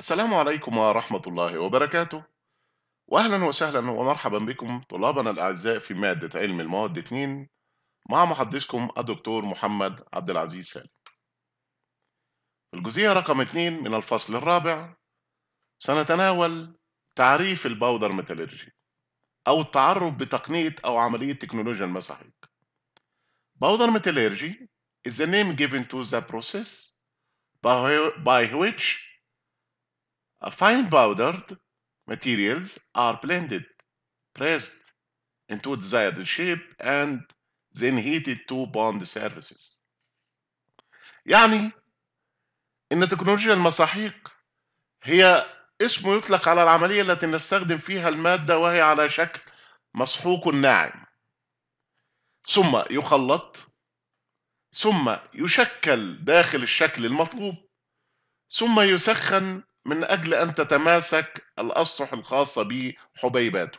السلام عليكم ورحمة الله وبركاته وأهلا وسهلا ومرحبا بكم طلابنا الأعزاء في مادة علم المواد 2 مع محدثكم الدكتور محمد عبد العزيز سالم الجزئية رقم 2 من الفصل الرابع سنتناول تعريف الباودر ميتالورجي أو التعرف بتقنية أو عملية تكنولوجيا المساحيق باودر ميتالورجي is the name given to the process by which fine powdered materials are blended, pressed into desired shape and then heated to bond surfaces. يعني إن تكنولوجيا المساحيق هي اسم يطلق على العملية التي نستخدم فيها المادة وهي على شكل مسحوق ناعم ثم يخلط ثم يشكل داخل الشكل المطلوب ثم يسخن من أجل أن تتماسك الأسطح الخاصة بحبيباته